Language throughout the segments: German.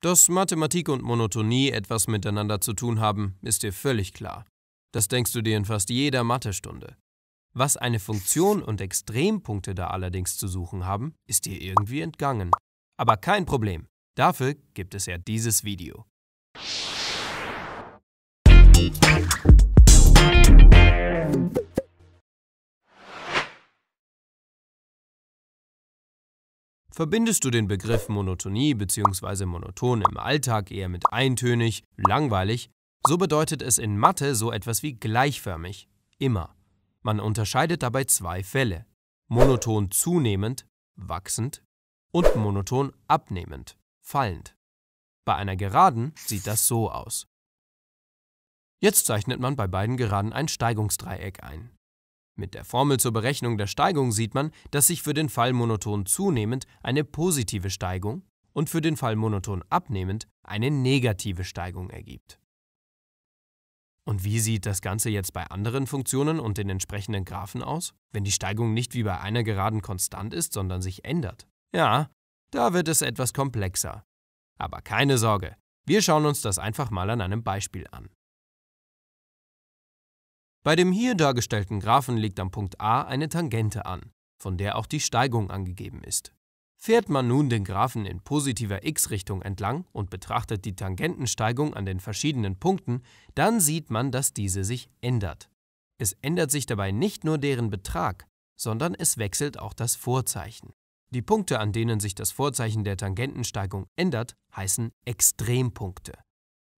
Dass Mathematik und Monotonie etwas miteinander zu tun haben, ist dir völlig klar. Das denkst du dir in fast jeder Mathestunde. Was eine Funktion und Extrempunkte da allerdings zu suchen haben, ist dir irgendwie entgangen. Aber kein Problem, dafür gibt es ja dieses Video. Verbindest du den Begriff Monotonie bzw. monoton im Alltag eher mit eintönig, langweilig, so bedeutet es in Mathe so etwas wie gleichförmig, immer. Man unterscheidet dabei zwei Fälle. Monoton zunehmend, wachsend und monoton abnehmend, fallend. Bei einer Geraden sieht das so aus. Jetzt zeichnet man bei beiden Geraden ein Steigungsdreieck ein. Mit der Formel zur Berechnung der Steigung sieht man, dass sich für den Fall monoton zunehmend eine positive Steigung und für den Fall monoton abnehmend eine negative Steigung ergibt. Und wie sieht das Ganze jetzt bei anderen Funktionen und den entsprechenden Graphen aus, wenn die Steigung nicht wie bei einer Geraden konstant ist, sondern sich ändert? Ja, da wird es etwas komplexer. Aber keine Sorge, wir schauen uns das einfach mal an einem Beispiel an. Bei dem hier dargestellten Graphen liegt am Punkt A eine Tangente an, von der auch die Steigung angegeben ist. Fährt man nun den Graphen in positiver x-Richtung entlang und betrachtet die Tangentensteigung an den verschiedenen Punkten, dann sieht man, dass diese sich ändert. Es ändert sich dabei nicht nur deren Betrag, sondern es wechselt auch das Vorzeichen. Die Punkte, an denen sich das Vorzeichen der Tangentensteigung ändert, heißen Extrempunkte.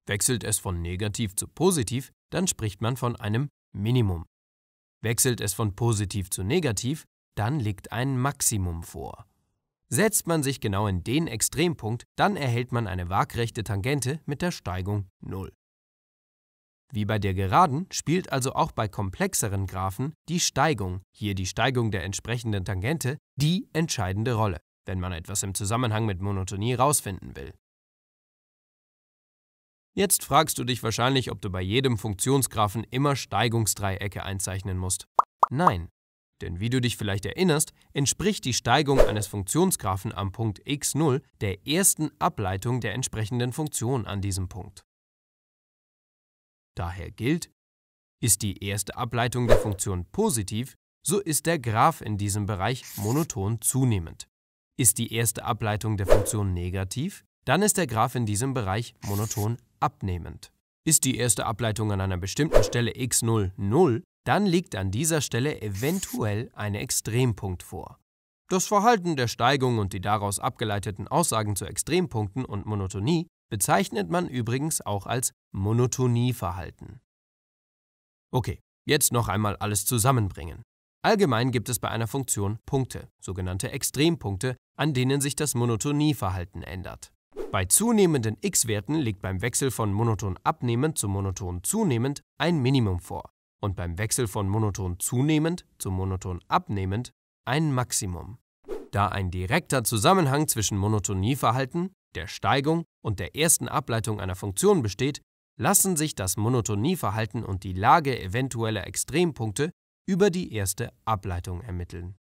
Wechselt es von negativ zu positiv, dann spricht man von einem Minimum. Wechselt es von positiv zu negativ, dann liegt ein Maximum vor. Setzt man sich genau in den Extrempunkt, dann erhält man eine waagrechte Tangente mit der Steigung 0. Wie bei der Geraden spielt also auch bei komplexeren Graphen die Steigung, hier die Steigung der entsprechenden Tangente, die entscheidende Rolle, wenn man etwas im Zusammenhang mit Monotonie herausfinden will. Jetzt fragst du dich wahrscheinlich, ob du bei jedem Funktionsgraphen immer Steigungsdreiecke einzeichnen musst. Nein, denn wie du dich vielleicht erinnerst, entspricht die Steigung eines Funktionsgraphen am Punkt x0 der ersten Ableitung der entsprechenden Funktion an diesem Punkt. Daher gilt, ist die erste Ableitung der Funktion positiv, so ist der Graph in diesem Bereich monoton zunehmend. Ist die erste Ableitung der Funktion negativ, dann ist der Graph in diesem Bereich monoton abnehmend. Ist die erste Ableitung an einer bestimmten Stelle x0 0, dann liegt an dieser Stelle eventuell ein Extrempunkt vor. Das Verhalten der Steigung und die daraus abgeleiteten Aussagen zu Extrempunkten und Monotonie bezeichnet man übrigens auch als Monotonieverhalten. Okay, jetzt noch einmal alles zusammenbringen. Allgemein gibt es bei einer Funktion Punkte, sogenannte Extrempunkte, an denen sich das Monotonieverhalten ändert. Bei zunehmenden x-Werten liegt beim Wechsel von monoton abnehmend zu monoton zunehmend ein Minimum vor und beim Wechsel von monoton zunehmend zu monoton abnehmend ein Maximum. Da ein direkter Zusammenhang zwischen Monotonieverhalten, der Steigung und der ersten Ableitung einer Funktion besteht, lassen sich das Monotonieverhalten und die Lage eventueller Extrempunkte über die erste Ableitung ermitteln.